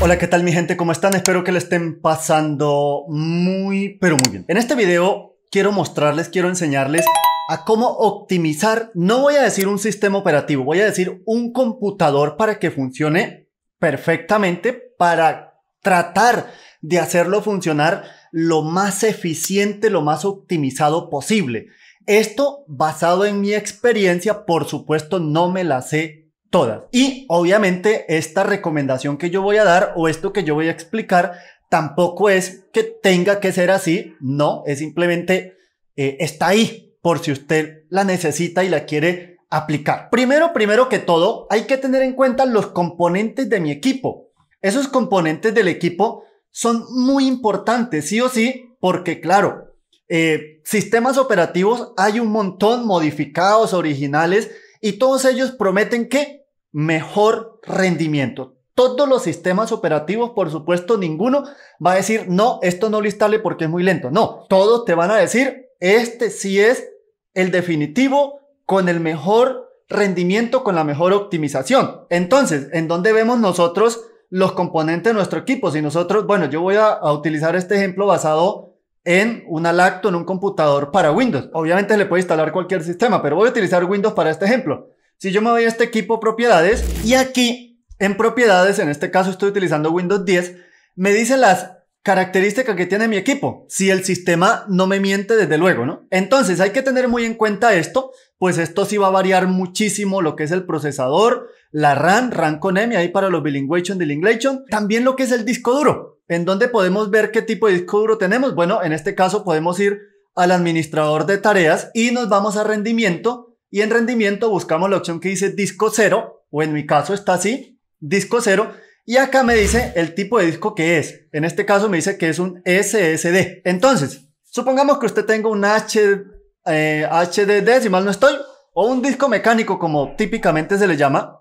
Hola, ¿qué tal mi gente? ¿Cómo están? Espero que le estén pasando muy, pero muy bien. En este video quiero mostrarles, quiero enseñarles a cómo optimizar, no voy a decir un sistema operativo, voy a decir un computador para que funcione perfectamente, para tratar de hacerlo funcionar lo más eficiente, lo más optimizado posible. Esto basado en mi experiencia, por supuesto, no me la sé todas. Y obviamente esta recomendación que yo voy a dar o esto que yo voy a explicar tampoco es que tenga que ser así, no, es simplemente eh, está ahí por si usted la necesita y la quiere aplicar. Primero, primero que todo, hay que tener en cuenta los componentes de mi equipo. Esos componentes del equipo son muy importantes, sí o sí, porque claro, eh, sistemas operativos hay un montón modificados, originales, y todos ellos prometen que mejor rendimiento. Todos los sistemas operativos, por supuesto, ninguno va a decir, no, esto no lo instale porque es muy lento. No, todos te van a decir, este sí es el definitivo con el mejor rendimiento, con la mejor optimización. Entonces, ¿en dónde vemos nosotros los componentes de nuestro equipo? Si nosotros, bueno, yo voy a, utilizar este ejemplo basado en una lacto, en un computador para Windows. Obviamente le puede instalar cualquier sistema, pero voy a utilizar Windows para este ejemplo. Si yo me voy a este equipo propiedades y aquí en propiedades, en este caso estoy utilizando Windows 10, me dice las características que tiene mi equipo, si el sistema no me miente desde luego, ¿no? Entonces hay que tener muy en cuenta esto, pues esto sí va a variar muchísimo lo que es el procesador, la RAM, RAM con M ahí para los bilinguation, delinguation, también lo que es el disco duro, en donde podemos ver qué tipo de disco duro tenemos. Bueno, en este caso podemos ir al administrador de tareas y nos vamos a rendimiento y en rendimiento buscamos la opción que dice disco cero, o en mi caso está así, disco cero. Y acá me dice el tipo de disco que es. En este caso me dice que es un SSD. Entonces, supongamos que usted tenga un H, HDD, eh, si mal no estoy, o un disco mecánico como típicamente se le llama,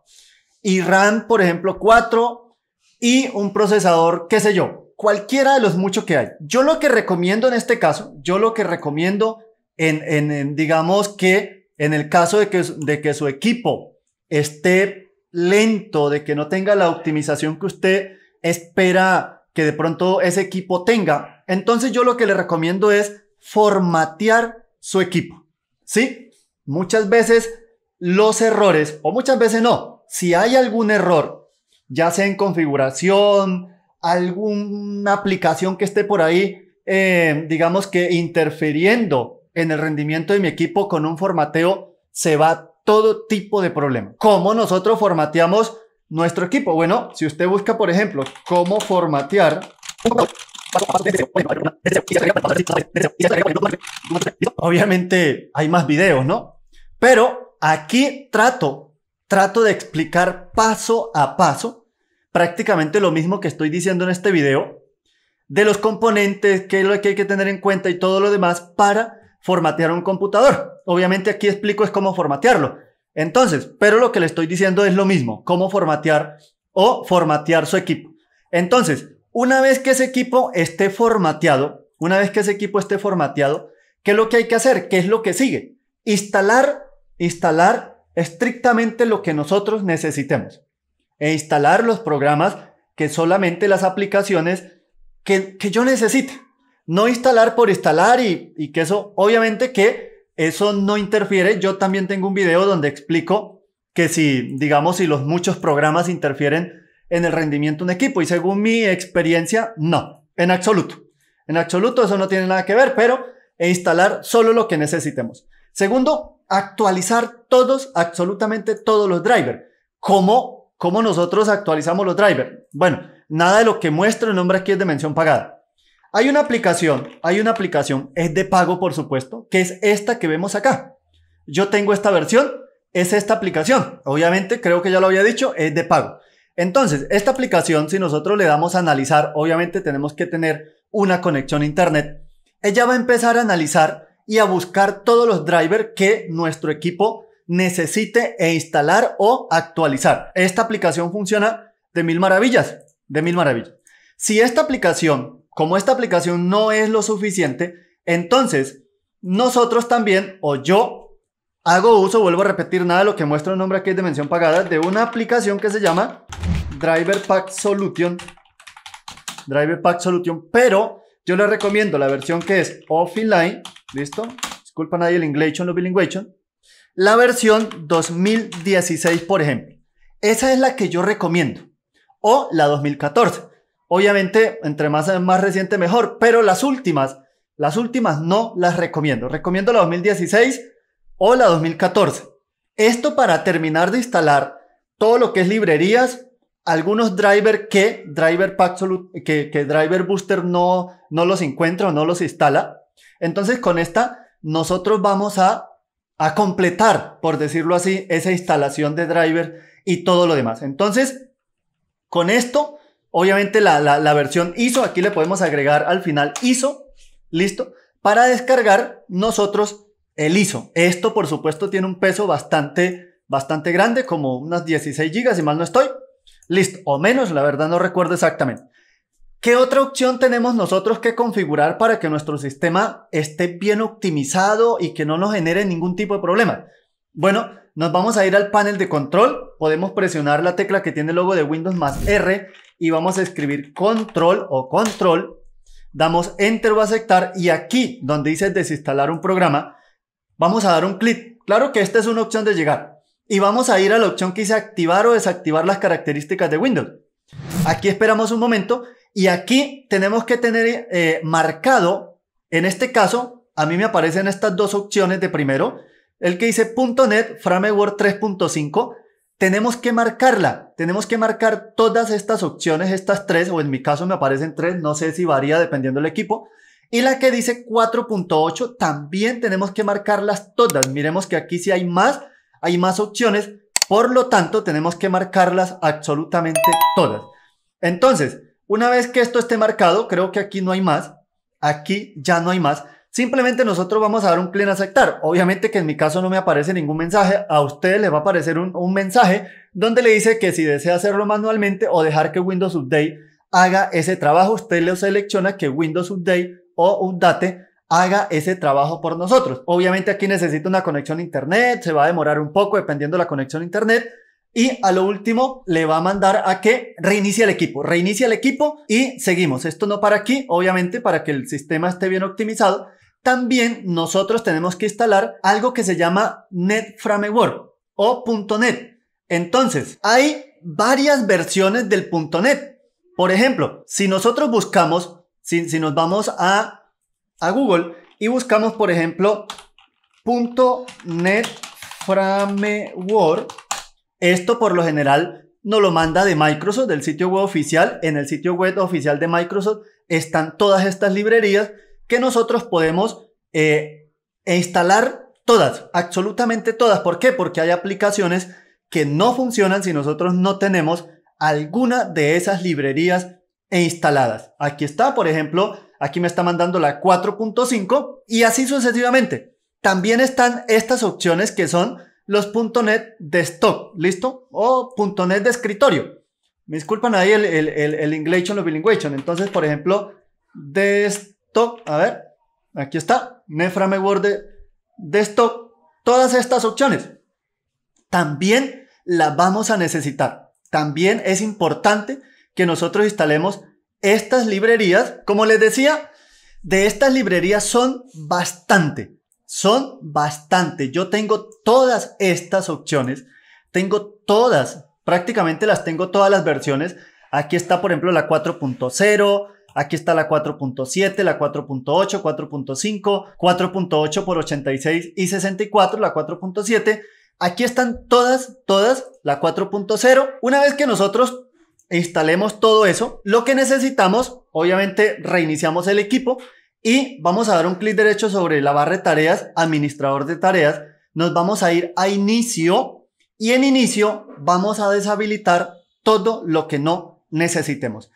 y RAM, por ejemplo, 4 y un procesador, qué sé yo, cualquiera de los muchos que hay. Yo lo que recomiendo en este caso, yo lo que recomiendo en digamos que en el caso de que, de que su equipo esté lento, de que no tenga la optimización que usted espera que de pronto ese equipo tenga, entonces yo lo que le recomiendo es formatear su equipo. ¿Sí? Muchas veces los errores, o muchas veces no, si hay algún error, ya sea en configuración, alguna aplicación que esté por ahí, eh, digamos que interfiriendo en el rendimiento de mi equipo con un formateo se va todo tipo de problema. ¿Cómo nosotros formateamos nuestro equipo? Bueno, si usted busca, por ejemplo, cómo formatear Obviamente hay más videos, ¿no? Pero aquí trato, trato de explicar paso a paso prácticamente lo mismo que estoy diciendo en este video, de los componentes, es lo que hay que tener en cuenta y todo lo demás para formatear un computador. Obviamente aquí explico es cómo formatearlo. Entonces, pero lo que le estoy diciendo es lo mismo, cómo formatear o formatear su equipo. Entonces, una vez que ese equipo esté formateado, una vez que ese equipo esté formateado, ¿qué es lo que hay que hacer? ¿Qué es lo que sigue? Instalar, instalar estrictamente lo que nosotros necesitemos e instalar los programas que solamente las aplicaciones que, que yo necesite no instalar por instalar y, que eso, obviamente que eso no interfiere. Yo también tengo un video donde explico que si, digamos, si los muchos programas interfieren en el rendimiento de un equipo y según mi experiencia, no, en absoluto. En absoluto eso no tiene nada que ver, pero e instalar solo lo que necesitemos. Segundo, actualizar todos, absolutamente todos los drivers. ¿Cómo, ¿Cómo nosotros actualizamos los drivers? Bueno, nada de lo que muestro el nombre aquí es de mención pagada. Hay una aplicación, hay una aplicación, es de pago por supuesto, que es esta que vemos acá. Yo tengo esta versión, es esta aplicación. Obviamente, creo que ya lo había dicho, es de pago. Entonces, esta aplicación, si nosotros le damos a analizar, obviamente tenemos que tener una conexión Internet. Ella va a empezar a analizar y a buscar todos los drivers que nuestro equipo necesite e instalar o actualizar. Esta aplicación funciona de mil maravillas, de mil maravillas. Si esta aplicación como esta aplicación no es lo suficiente, entonces nosotros también, o yo, hago uso, vuelvo a repetir nada de lo que muestra el nombre aquí de mención pagada, de una aplicación que se llama Driver Pack Solution. Driver Pack Solution, pero yo les recomiendo la versión que es offline, ¿listo? Disculpa nadie el inglés, no bilinguation, La versión 2016, por ejemplo. Esa es la que yo recomiendo. O la 2014. Obviamente, entre más, más reciente, mejor, pero las últimas, las últimas no las recomiendo. Recomiendo la 2016 o la 2014. Esto para terminar de instalar todo lo que es librerías, algunos driver que driver pack que, driver booster no, no los encuentra o no los instala. Entonces con esta nosotros vamos a, a completar, por decirlo así, esa instalación de driver y todo lo demás. Entonces, con esto Obviamente la, versión ISO, aquí le podemos agregar al final ISO, listo, para descargar nosotros el ISO. Esto, por supuesto, tiene un peso bastante, bastante grande, como unas 16 gigas, si mal no estoy. Listo, o menos, la verdad no recuerdo exactamente. ¿Qué otra opción tenemos nosotros que configurar para que nuestro sistema esté bien optimizado y que no nos genere ningún tipo de problema? Bueno, nos vamos a ir al panel de control. Podemos presionar la tecla que tiene el logo de Windows más R y vamos a escribir control o control, damos enter o aceptar y aquí donde dice desinstalar un programa, vamos a dar un clic. Claro que esta es una opción de llegar y vamos a ir a la opción que dice activar o desactivar las características de Windows. Aquí esperamos un momento y aquí tenemos que tener eh, marcado, en este caso, a mí me aparecen estas dos opciones de primero, el que dice .NET Framework 3.5 tenemos que marcarla, tenemos que marcar todas estas opciones, estas tres, o en mi caso me aparecen tres, no sé si varía dependiendo del equipo. Y la que dice 4.8, también tenemos que marcarlas todas. Miremos que aquí si hay más, hay más opciones, por lo tanto tenemos que marcarlas absolutamente todas. Entonces, una vez que esto esté marcado, creo que aquí no hay más, aquí ya no hay más. Simplemente nosotros vamos a dar un clic en aceptar. Obviamente que en mi caso no me aparece ningún mensaje, a usted le va a aparecer un, mensaje donde le dice que si desea hacerlo manualmente o dejar que Windows Update haga ese trabajo, usted le selecciona que Windows Update o Update haga ese trabajo por nosotros. Obviamente aquí necesita una conexión a internet, se va a demorar un poco dependiendo la conexión a internet, y a lo último le va a mandar a que reinicie el equipo, reinicie el equipo y seguimos. Esto no para aquí, obviamente para que el sistema esté bien optimizado también nosotros tenemos que instalar algo que se llama Net Framework o .NET. Entonces, hay varias versiones del .NET. Por ejemplo, si nosotros buscamos, si, nos vamos a, a, Google y buscamos, por ejemplo, .NET Framework, esto por lo general nos lo manda de Microsoft, del sitio web oficial. En el sitio web oficial de Microsoft están todas estas librerías que nosotros podemos eh, instalar todas, absolutamente todas. ¿Por qué? Porque hay aplicaciones que no funcionan si nosotros no tenemos alguna de esas librerías instaladas. Aquí está, por ejemplo, aquí me está mandando la 4.5 y así sucesivamente. También están estas opciones que son los .NET de stock, ¿listo? O .NET de escritorio. Me disculpan ahí el, el, el, English o el Entonces, por ejemplo, de a ver, aquí está, Neframe Word de, esto todas estas opciones. También las vamos a necesitar. También es importante que nosotros instalemos estas librerías. Como les decía, de estas librerías son bastante, son bastante. Yo tengo todas estas opciones, tengo todas, prácticamente las tengo todas las versiones. Aquí está, por ejemplo, la 4.0, Aquí está la 4.7, la 4.8, 4.5, 4.8 por 86 y 64, la 4.7. Aquí están todas, todas, la 4.0. Una vez que nosotros instalemos todo eso, lo que necesitamos, obviamente reiniciamos el equipo y vamos a dar un clic derecho sobre la barra de tareas, administrador de tareas. Nos vamos a ir a inicio y en inicio vamos a deshabilitar todo lo que no necesitemos.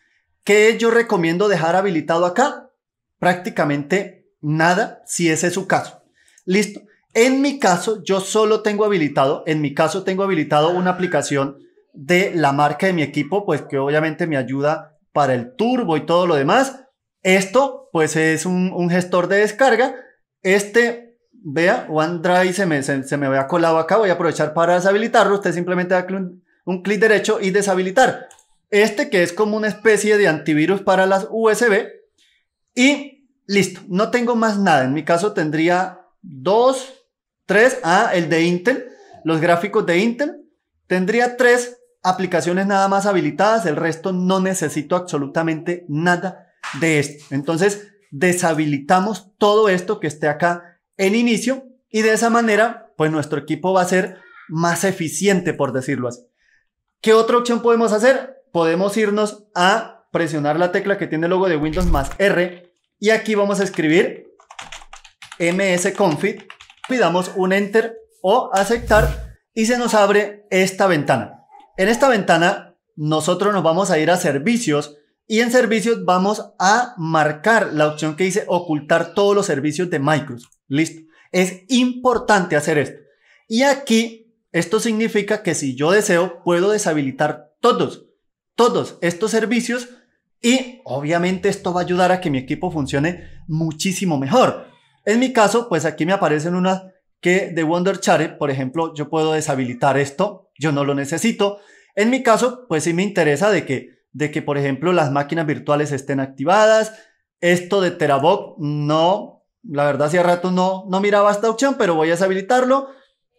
¿Qué yo recomiendo dejar habilitado acá? Prácticamente nada, si ese es su caso. Listo. En mi caso, yo solo tengo habilitado, en mi caso tengo habilitado una aplicación de la marca de mi equipo, pues que obviamente me ayuda para el turbo y todo lo demás. Esto, pues es un, gestor de descarga. Este, vea, OneDrive se me, se, me había colado acá, voy a aprovechar para deshabilitarlo. Usted simplemente da un, un clic derecho y deshabilitar. Este que es como una especie de antivirus para las USB. Y listo, no tengo más nada. En mi caso tendría dos, tres, ah, el de Intel, los gráficos de Intel. Tendría tres aplicaciones nada más habilitadas, el resto no necesito absolutamente nada de esto. Entonces, deshabilitamos todo esto que esté acá en inicio y de esa manera, pues nuestro equipo va a ser más eficiente, por decirlo así. ¿Qué otra opción podemos hacer? podemos irnos a presionar la tecla que tiene el logo de Windows más R y aquí vamos a escribir msconfig, pidamos un enter o aceptar y se nos abre esta ventana. En esta ventana nosotros nos vamos a ir a servicios y en servicios vamos a marcar la opción que dice ocultar todos los servicios de Microsoft. Listo. Es importante hacer esto. Y aquí esto significa que si yo deseo puedo deshabilitar todos todos estos servicios y obviamente esto va a ayudar a que mi equipo funcione muchísimo mejor. En mi caso, pues aquí me aparecen unas que de Wonder Chart, por ejemplo, yo puedo deshabilitar esto, yo no lo necesito. En mi caso, pues sí me interesa de que, de que por ejemplo, las máquinas virtuales estén activadas. Esto de Terabox, no, la verdad, hace rato no, no miraba esta opción, pero voy a deshabilitarlo.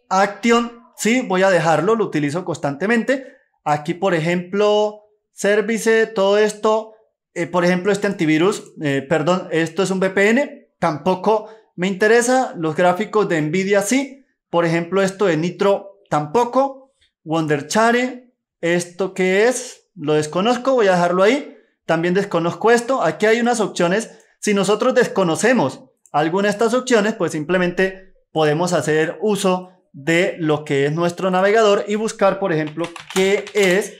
Action, sí, voy a dejarlo, lo utilizo constantemente. Aquí, por ejemplo, Service, todo esto, eh, por ejemplo, este antivirus, eh, perdón, esto es un VPN, tampoco me interesa. Los gráficos de Nvidia sí. Por ejemplo, esto de Nitro tampoco. Wonderchare, esto que es, lo desconozco, voy a dejarlo ahí. También desconozco esto. Aquí hay unas opciones. Si nosotros desconocemos alguna de estas opciones, pues simplemente podemos hacer uso de lo que es nuestro navegador y buscar, por ejemplo, qué es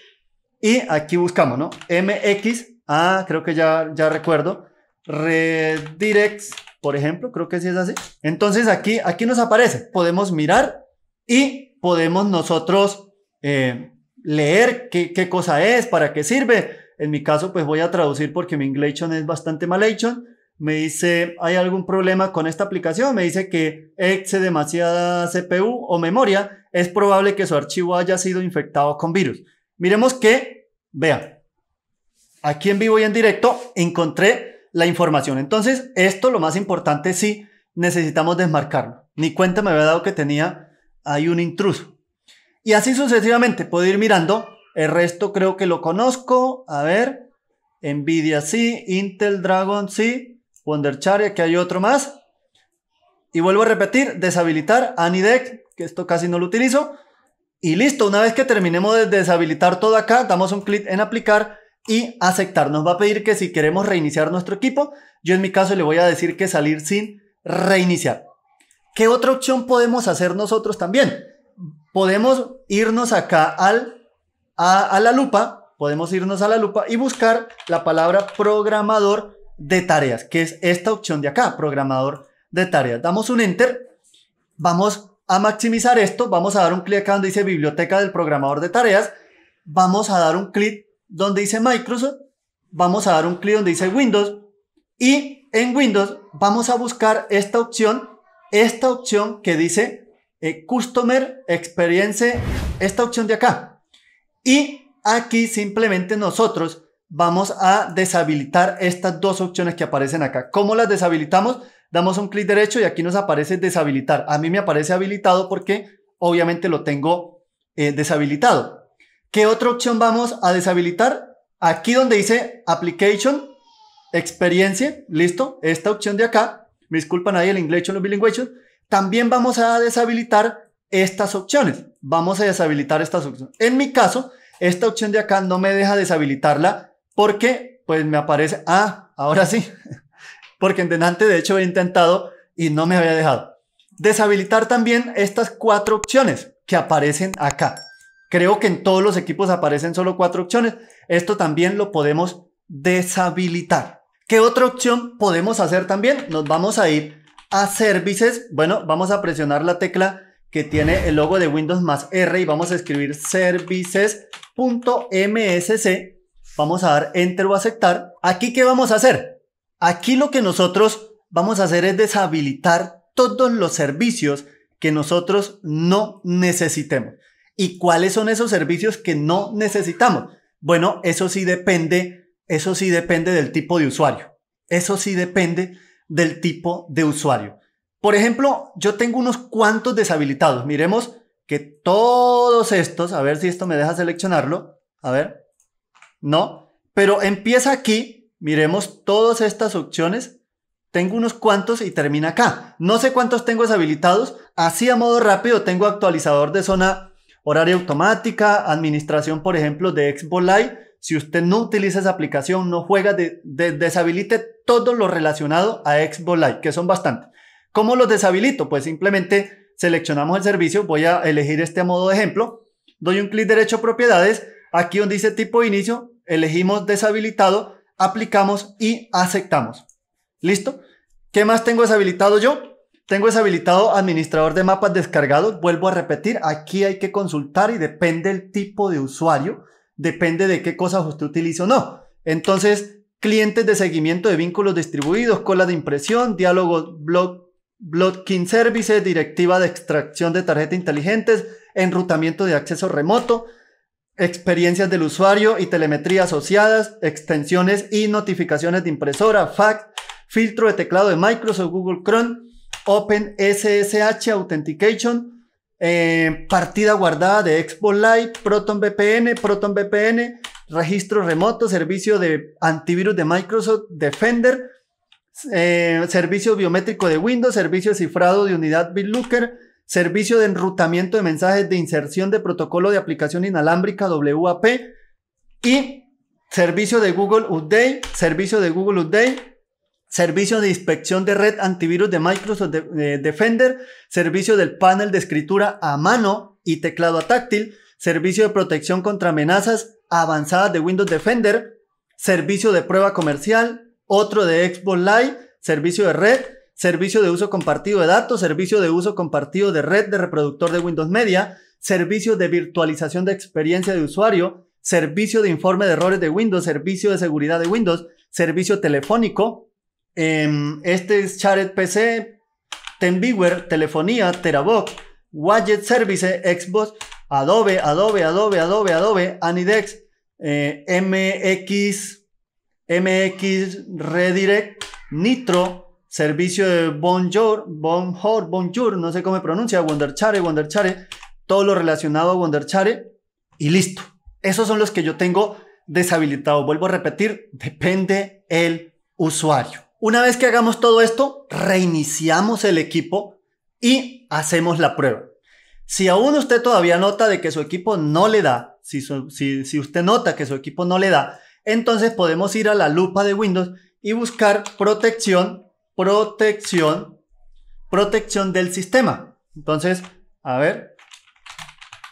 y aquí buscamos, ¿no? MX, ah, creo que ya, ya recuerdo, redirects, por ejemplo, creo que sí es así. Entonces aquí, aquí nos aparece, podemos mirar y podemos nosotros eh, leer qué, cosa es, para qué sirve. En mi caso, pues voy a traducir porque mi inglés es bastante mal hecho Me dice, ¿hay algún problema con esta aplicación? Me dice que exce demasiada CPU o memoria. Es probable que su archivo haya sido infectado con virus. Miremos que, vea aquí en vivo y en directo encontré la información. Entonces, esto lo más importante sí necesitamos desmarcarlo. Ni cuenta me había dado que tenía ahí un intruso. Y así sucesivamente, puedo ir mirando. El resto creo que lo conozco. A ver, Nvidia sí, Intel Dragon sí, Wonderchar, que hay otro más. Y vuelvo a repetir, deshabilitar Anidec, que esto casi no lo utilizo. Y listo, una vez que terminemos de deshabilitar todo acá, damos un clic en aplicar y aceptar. Nos va a pedir que si queremos reiniciar nuestro equipo, yo en mi caso le voy a decir que salir sin reiniciar. ¿Qué otra opción podemos hacer nosotros también? Podemos irnos acá al, a, la lupa, podemos irnos a la lupa y buscar la palabra programador de tareas, que es esta opción de acá, programador de tareas. Damos un enter, vamos a maximizar esto, vamos a dar un clic acá donde dice biblioteca del programador de tareas. Vamos a dar un clic donde dice Microsoft. Vamos a dar un clic donde dice Windows. Y en Windows vamos a buscar esta opción, esta opción que dice eh, Customer Experience, esta opción de acá. Y aquí simplemente nosotros vamos a deshabilitar estas dos opciones que aparecen acá. ¿Cómo las deshabilitamos? damos un clic derecho y aquí nos aparece deshabilitar. A mí me aparece habilitado porque obviamente lo tengo eh, deshabilitado. ¿Qué otra opción vamos a deshabilitar? Aquí donde dice Application, Experiencia, listo, esta opción de acá, me disculpa nadie el inglés o los bilingües, también vamos a deshabilitar estas opciones. Vamos a deshabilitar estas opciones. En mi caso, esta opción de acá no me deja deshabilitarla porque pues me aparece, ah, ahora sí, porque en Denante de hecho he intentado y no me había dejado. Deshabilitar también estas cuatro opciones que aparecen acá. Creo que en todos los equipos aparecen solo cuatro opciones. Esto también lo podemos deshabilitar. ¿Qué otra opción podemos hacer también? Nos vamos a ir a Services. Bueno, vamos a presionar la tecla que tiene el logo de Windows más R y vamos a escribir services.msc. Vamos a dar enter o aceptar. Aquí, ¿qué vamos a hacer? Aquí lo que nosotros vamos a hacer es deshabilitar todos los servicios que nosotros no necesitemos. ¿Y cuáles son esos servicios que no necesitamos? Bueno, eso sí depende, eso sí depende del tipo de usuario. Eso sí depende del tipo de usuario. Por ejemplo, yo tengo unos cuantos deshabilitados. Miremos que todos estos, a ver si esto me deja seleccionarlo. A ver. No, pero empieza aquí miremos todas estas opciones. Tengo unos cuantos y termina acá. No sé cuántos tengo deshabilitados. Así a modo rápido tengo actualizador de zona horario automática, administración, por ejemplo, de Xbox Live. Si usted no utiliza esa aplicación, no juega, deshabilite todo lo relacionado a Xbox Live, que son bastantes. ¿Cómo los deshabilito? Pues simplemente seleccionamos el servicio. Voy a elegir este a modo de ejemplo. Doy un clic derecho a propiedades. Aquí donde dice tipo de inicio, elegimos deshabilitado aplicamos y aceptamos. ¿Listo? ¿Qué más tengo deshabilitado yo? Tengo deshabilitado administrador de mapas descargados. Vuelvo a repetir, aquí hay que consultar y depende el tipo de usuario, depende de qué cosas usted utilice o no. Entonces, clientes de seguimiento de vínculos distribuidos, cola de impresión, diálogos, blog, blocking services, directiva de extracción de tarjetas inteligentes, enrutamiento de acceso remoto, experiencias del usuario y telemetría asociadas, extensiones y notificaciones de impresora, fax, filtro de teclado de Microsoft, Google Chrome, Open SSH Authentication, eh, partida guardada de Xbox Live, Proton VPN, Proton VPN, registro remoto, servicio de antivirus de Microsoft, Defender, eh, servicio biométrico de Windows, servicio cifrado de unidad BitLooker, servicio de enrutamiento de mensajes de inserción de protocolo de aplicación inalámbrica WAP y servicio de Google Update, servicio de Google Update, servicio de inspección de red antivirus de Microsoft Defender, servicio del panel de escritura a mano y teclado táctil, servicio de protección contra amenazas avanzadas de Windows Defender, servicio de prueba comercial, otro de Xbox Live, servicio de red, servicio de uso compartido de datos, servicio de uso compartido de red de reproductor de Windows Media, servicio de virtualización de experiencia de usuario, servicio de informe de errores de Windows, servicio de seguridad de Windows, servicio telefónico. Em, este es Charet PC, TenViewer, Telefonía, Terabox, Widget Services. Xbox, Adobe, Adobe, Adobe, Adobe, Adobe, Anidex, eh, MX, MX Redirect, Nitro, servicio de Bonjour, Bonjour, Bonjour, no sé cómo se pronuncia, Wonderchare, Wonderchare, todo lo relacionado a Wonderchare y listo. Esos son los que yo tengo deshabilitados. Vuelvo a repetir, depende el usuario. Una vez que hagamos todo esto, reiniciamos el equipo y hacemos la prueba. Si aún usted todavía nota de que su equipo no le da, si, si, si usted nota que su equipo no le da, entonces podemos ir a la lupa de Windows y buscar protección protección, protección del sistema. Entonces, a ver,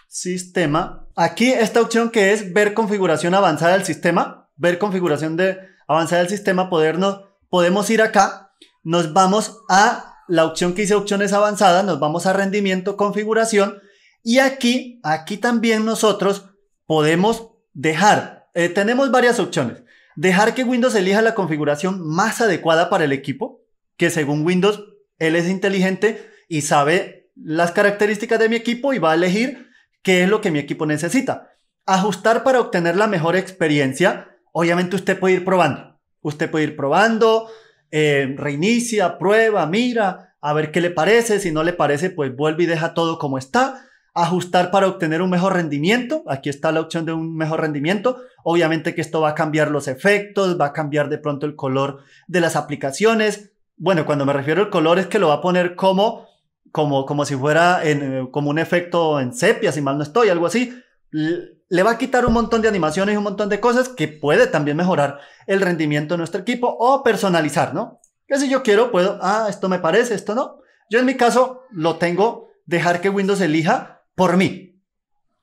sistema. Aquí esta opción que es ver configuración avanzada del sistema, ver configuración de avanzada del sistema, podemos ir acá, nos vamos a la opción que dice opciones avanzadas, nos vamos a rendimiento, configuración, y aquí, aquí también nosotros podemos dejar, eh, tenemos varias opciones, dejar que Windows elija la configuración más adecuada para el equipo, que según Windows, él es inteligente y sabe las características de mi equipo y va a elegir qué es lo que mi equipo necesita. Ajustar para obtener la mejor experiencia. Obviamente usted puede ir probando. Usted puede ir probando, eh, reinicia, prueba, mira, a ver qué le parece. Si no le parece, pues vuelve y deja todo como está. Ajustar para obtener un mejor rendimiento. Aquí está la opción de un mejor rendimiento. Obviamente que esto va a cambiar los efectos, va a cambiar de pronto el color de las aplicaciones, bueno, cuando me refiero al color es que lo va a poner como, como, como si fuera eh, como un efecto en sepia, si mal no estoy, algo así. Le va a quitar un montón de animaciones y un montón de cosas que puede también mejorar el rendimiento de nuestro equipo o personalizar, ¿no? Que si yo quiero, puedo, ah, esto me parece, esto no. Yo en mi caso lo tengo, dejar que Windows elija por mí.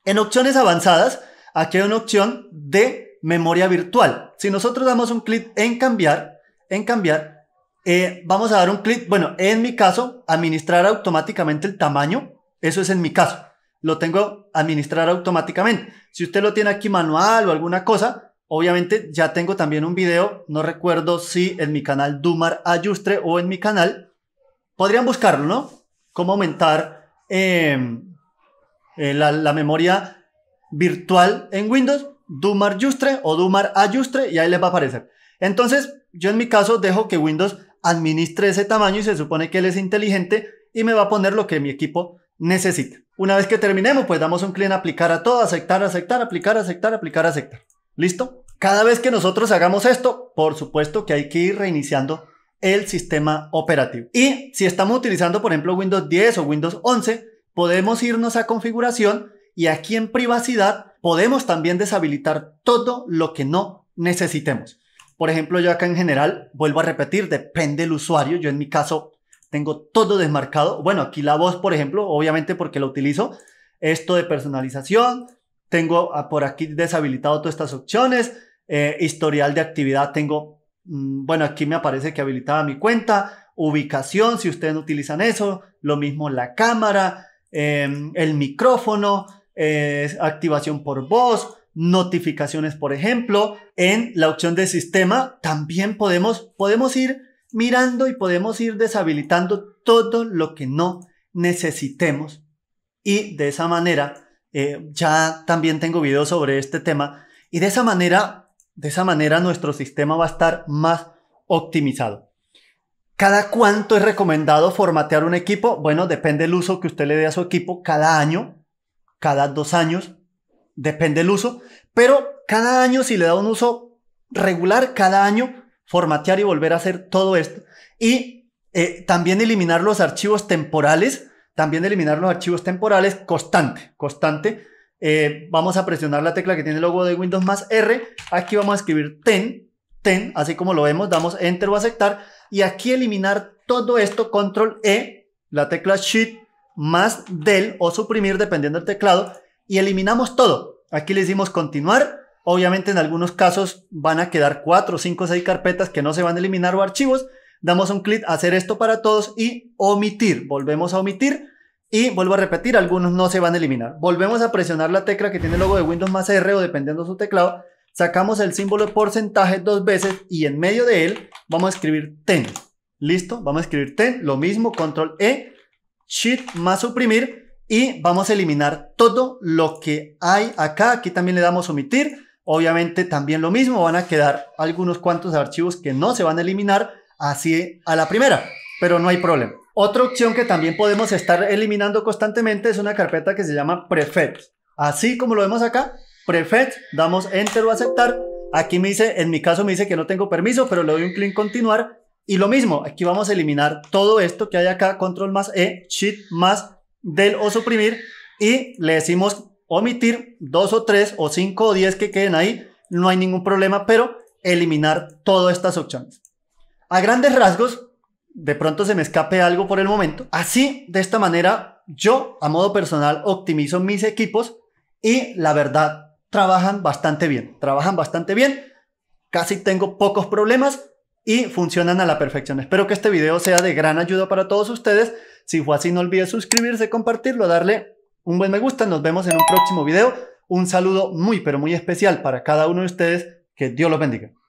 En opciones avanzadas, aquí hay una opción de memoria virtual. Si nosotros damos un clic en cambiar, en cambiar, eh, vamos a dar un clic. Bueno, en mi caso, administrar automáticamente el tamaño. Eso es en mi caso. Lo tengo administrar automáticamente. Si usted lo tiene aquí manual o alguna cosa, obviamente ya tengo también un video. No recuerdo si en mi canal Dumar Ayustre o en mi canal. Podrían buscarlo, ¿no? Cómo aumentar em, eh, la, la, memoria virtual en Windows. Dumar Ayustre o Dumar Ayustre y ahí les va a aparecer. Entonces, yo en mi caso dejo que Windows administre ese tamaño y se supone que él es inteligente y me va a poner lo que mi equipo necesita. Una vez que terminemos, pues damos un clic en aplicar a todo, aceptar, aceptar, aplicar, aceptar, aplicar, aceptar. ¿Listo? Cada vez que nosotros hagamos esto, por supuesto que hay que ir reiniciando el sistema operativo. Y si estamos utilizando, por ejemplo, Windows 10 o Windows 11, podemos irnos a configuración y aquí en privacidad podemos también deshabilitar todo lo que no necesitemos. Por ejemplo, yo acá en general, vuelvo a repetir, depende del usuario. Yo en mi caso tengo todo desmarcado. Bueno, aquí la voz, por ejemplo, obviamente porque la utilizo. Esto de personalización, tengo ah, por aquí deshabilitado todas estas opciones. Eh, historial de actividad, tengo, mm, bueno, aquí me aparece que habilitaba mi cuenta. Ubicación, si ustedes no utilizan eso. Lo mismo la cámara, em, el micrófono, eh, activación por voz, notificaciones, por ejemplo, en la opción de sistema, también podemos, podemos ir mirando y podemos ir deshabilitando todo lo que no necesitemos. Y de esa manera, eh, ya también tengo videos sobre este tema, y de esa manera, de esa manera nuestro sistema va a estar más optimizado. ¿Cada cuánto es recomendado formatear un equipo? Bueno, depende del uso que usted le dé a su equipo, cada año, cada dos años, depende el uso, pero cada año si le da un uso regular, cada año formatear y volver a hacer todo esto. Y eh, también eliminar los archivos temporales, también eliminar los archivos temporales constante, constante. Eh, vamos a presionar la tecla que tiene el logo de Windows más R. Aquí vamos a escribir ten, ten, así como lo vemos, damos enter o aceptar. Y aquí eliminar todo esto, control E, la tecla shift más del o suprimir dependiendo del teclado y eliminamos todo. Aquí le decimos continuar. Obviamente en algunos casos van a quedar 4, 5, 6 carpetas que no se van a eliminar o archivos. Damos un clic, hacer esto para todos y omitir. Volvemos a omitir y vuelvo a repetir, algunos no se van a eliminar. Volvemos a presionar la tecla que tiene el logo de Windows más R o dependiendo de su teclado. Sacamos el símbolo de porcentaje dos veces y en medio de él vamos a escribir ten. Listo, vamos a escribir ten. Lo mismo, control E, shift más suprimir y vamos a eliminar todo lo que hay acá. Aquí también le damos omitir. Obviamente también lo mismo, van a quedar algunos cuantos archivos que no se van a eliminar así a la primera, pero no hay problema. Otra opción que también podemos estar eliminando constantemente es una carpeta que se llama prefet. Así como lo vemos acá, prefet, damos enter o aceptar. Aquí me dice, en mi caso me dice que no tengo permiso, pero le doy un clic continuar. Y lo mismo, aquí vamos a eliminar todo esto que hay acá, control más E, Sheet más del o suprimir y le decimos omitir dos o tres o cinco o diez que queden ahí, no hay ningún problema, pero eliminar todas estas opciones. A grandes rasgos, de pronto se me escape algo por el momento. Así, de esta manera, yo a modo personal optimizo mis equipos y la verdad, trabajan bastante bien, trabajan bastante bien, casi tengo pocos problemas y funcionan a la perfección. Espero que este video sea de gran ayuda para todos ustedes. Si fue así, no olvides suscribirse, compartirlo, darle un buen me gusta. Nos vemos en un próximo video. Un saludo muy, pero muy especial para cada uno de ustedes. Que Dios los bendiga.